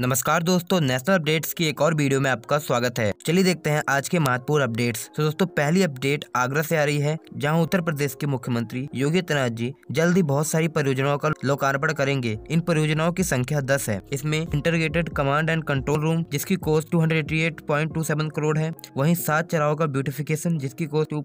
नमस्कार दोस्तों national updates की एक और वीडियो में आपका स्वागत है चलिए देखते हैं आज के महत्वपूर्ण अपडेट्स तो दोस्तों पहली अपडेट आगरा से आ रही है जहां उत्तर प्रदेश के मुख्यमंत्री योगी आदित्यनाथ जी जल्द ही बहुत सारी परियोजनाओं का लोकार्पण करेंगे इन परियोजनाओं की संख्या दस है इसमें integrated command and control room जिसकी कोस्ट टू करोड़ है वही सात चराव का ब्यूटिफिकेशन जिसकी कोस्ट टू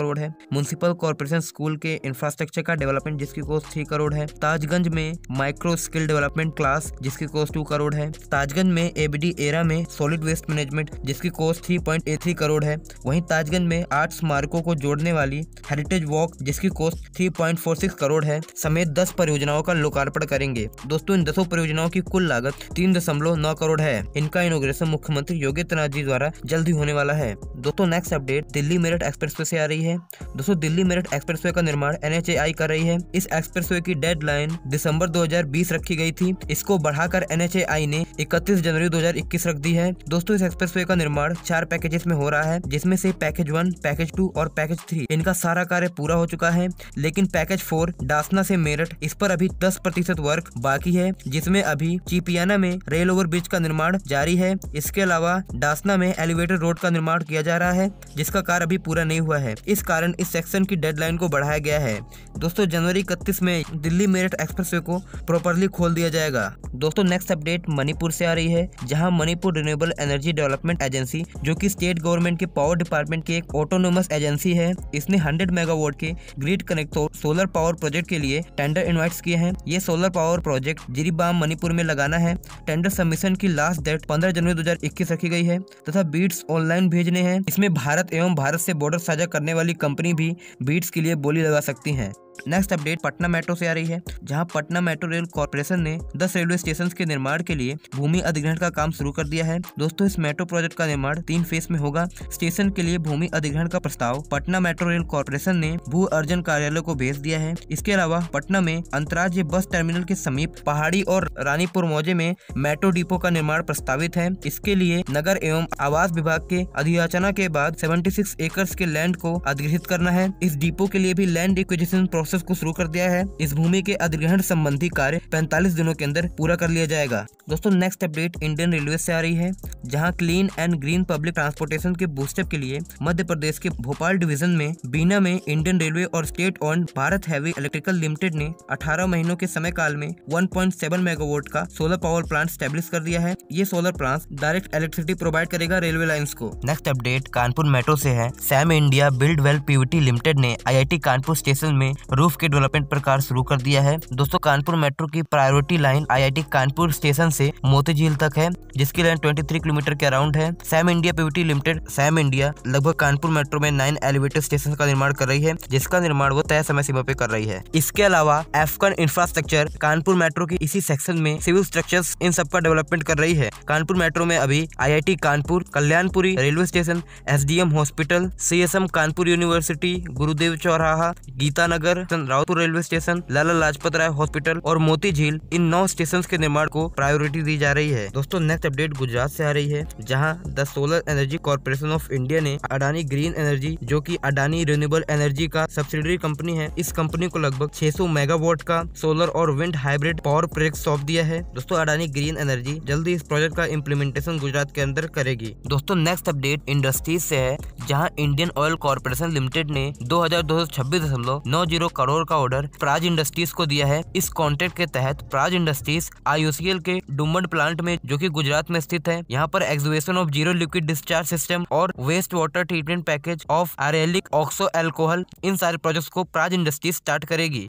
करोड़ है म्यूनसिपल कॉर्पोरेशन स्कूल के इंफ्रास्ट्रक्चर का डेवलपमेंट जिसकी कोस्ट थ्री करोड़ है ताजगंज में माइक्रो स्किल डेवलपमेंट क्लास जिसकी कोस्ट टू करोड़ करोड़ है ताजगंज में एबीडी एरा में सॉलिड वेस्ट मैनेजमेंट जिसकी cost three point three crore है वहीं ताजगंज में आठ स्मारकों को जोड़ने वाली हेरिटेज वॉक जिसकी cost three point four six crore है समेत दस परियोजनाओं का लोकार्पण करेंगे दोस्तों इन दसों परियोजनाओं की कुल लागत तीन दशमलव नौ करोड़ है इनका इनोग्रेशन मुख्यमंत्री योगी आदित्यनाथ जी द्वारा जल्द ही होने वाला है दोस्तों next update Delhi Meerut expressway से आ रही है दोस्तों दिल्ली मेरठ एक्सप्रेसवे का निर्माण एन कर रही है इस एक्सप्रेसवे की डेडलाइन दिसंबर 2020 रखी गई थी इसको बढ़ाकर एन आई ने 31 जनवरी 2021 रख दी है दोस्तों इस एक्सप्रेस का निर्माण चार पैकेजेस में हो रहा है जिसमे से पैकेज वन पैकेज टू और पैकेज थ्री इनका सारा कार्य पूरा हो चुका है लेकिन पैकेज फोर डासना से मेरठ इस पर अभी दस प्रतिशत वर्क बाकी है जिसमें अभी चिपियाना में रेल ओवर ब्रिज का निर्माण जारी है इसके अलावा डासना में एलिवेटेड रोड का निर्माण किया जा रहा है जिसका कार्य अभी पूरा नहीं हुआ है इस कारण इस सेक्शन की डेडलाइन को बढ़ाया गया है दोस्तों जनवरी इकतीस में दिल्ली मेरठ एक्सप्रेसवे को प्रॉपरली खोल दिया जाएगा दोस्तों नेक्स्ट अपडेट मणिपुर से आ रही है जहां Manipur renewable energy development agency जो कि स्टेट गवर्नमेंट के पावर डिपार्टमेंट की एक ऑटोनोमस एजेंसी है इसने 100 मेगावाट के grid connect solar power project के लिए टेंडर इन्वाइट किए हैं ये solar power project Jiribam Manipur में लगाना है टेंडर सबमिशन की लास्ट डेट पंद्रह जनवरी दो रखी गई है तथा बीड्स ऑनलाइन भेजने हैं इसमें भारत एवं भारत से बॉर्डर साझा करने वाली कंपनी भी बीट्स के लिए बोली लगा सकती है नेक्स्ट अपडेट पटना मेट्रो से आ रही है जहां पटना मेट्रो रेल कॉरपोरेशन ने 10 रेलवे स्टेशन के निर्माण के लिए भूमि अधिग्रहण का काम शुरू कर दिया है दोस्तों इस मेट्रो प्रोजेक्ट का निर्माण तीन फेज में होगा स्टेशन के लिए भूमि अधिग्रहण का प्रस्ताव पटना मेट्रो रेल कॉरपोरेशन ने भू अर्जन कार्यालय को भेज दिया है इसके अलावा पटना में अंतर्राज्य बस टर्मिनल के समीप पहाड़ी और रानीपुर मौजे में मेट्रो डिपो का निर्माण प्रस्तावित है इसके लिए नगर एवं आवास विभाग के अधियाचना के बाद सेवेंटी एकड़ के लैंड को अधिग्रहित करना है इस डिपो के लिए भी लैंड इक्विजिशन प्रोसेस प्रोसेस को शुरू कर दिया है इस भूमि के अधिग्रहण संबंधी कार्य पैंतालीस दिनों के अंदर पूरा कर लिया जाएगा दोस्तों नेक्स्ट अपडेट इंडियन रेलवे ऐसी आ रही है जहाँ clean and green public transportation के बूस्टअप के लिए मध्य प्रदेश के भोपाल डिविजन में बीना में इंडियन रेलवे और state owned Bharat heavy electrical limited ने 18 महीनों के समय काल में 1.7 मेगावाट का सोलर पावर प्लांट स्टेब्लिश कर दिया है ये solar plant direct electricity provide करेगा रेलवे लाइन्स को नेक्स्ट अपडेट कानपुर मेट्रो से है Sam India build well PVT limited ने आईआईटी कानपुर स्टेशन में रूफ के डेवलपमेंट पर कार्य शुरू कर दिया है दोस्तों कानपुर मेट्रो की priority line IIT Kanpur station से मोती झील तक है जिसकी लाइन 23 किलोमीटर के अराउंड है Sam India PVT limited Sam India लगभग कानपुर मेट्रो में नाइन एलिवेटेड स्टेशन का निर्माण कर रही है जिसका निर्माण वो तय समय सीमा पे कर रही है इसके अलावा एफकन इंफ्रास्ट्रक्चर कानपुर मेट्रो की इसी सेक्शन में सिविल स्ट्रक्चर इन सब का डेवलपमेंट कर रही है कानपुर मेट्रो में अभी I Kanpur Kalyanpuri railway station S hospital C Kanpur university Gurudev Chauraha Geeta Nagar Nagar railway station Lala Lajpat Rai hospital और मोती झील इन नौ स्टेशन के निर्माण को प्रायोरिटी दी जा रही है दोस्तों नेक्स्ट अपडेट गुजरात से आ रही है जहाँ the solar energy corporation of India ने अडानी ग्रीन एनर्जी जो की अडानी रिन्यूएबल एनर्जी का सब्सिडरी कंपनी है इस कंपनी को लगभग 600 मेगावाट का सोलर और विंड हाइब्रिड पावर प्रोजेक्ट सौंप दिया है दोस्तों अडानी ग्रीन एनर्जी जल्दी इस प्रोजेक्ट का इम्प्लीमेंटेशन गुजरात के अंदर करेगी दोस्तों नेक्स्ट अपडेट इंडस्ट्रीज से है जहां इंडियन ऑयल कॉरपोरेशन लिमिटेड ने दो हजार दो सौ छब्बीस दशमलव नौ जीरो करोड़ का ऑर्डर प्राज इंडस्ट्रीज को दिया है इस कॉन्ट्रैक्ट के तहत प्राज इंडस्ट्रीज आई के डुमंड प्लांट में जो की गुजरात में स्थित है यहाँ पर execution of zero liquid discharge system और waste water treatment package of आरेलिक ऑक्सो एल्कोहल इन सारे प्रोजेक्ट्स को प्राज इंडस्ट्रीज स्टार्ट करेगी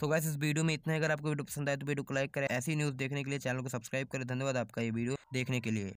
तो वैसे इस वीडियो में इतना अगर आपको वीडियो पसंद आए तो वीडियो को लाइक करें ऐसी न्यूज़ देखने के लिए चैनल को सब्सक्राइब करें धन्यवाद आपका ये वीडियो देखने के लिए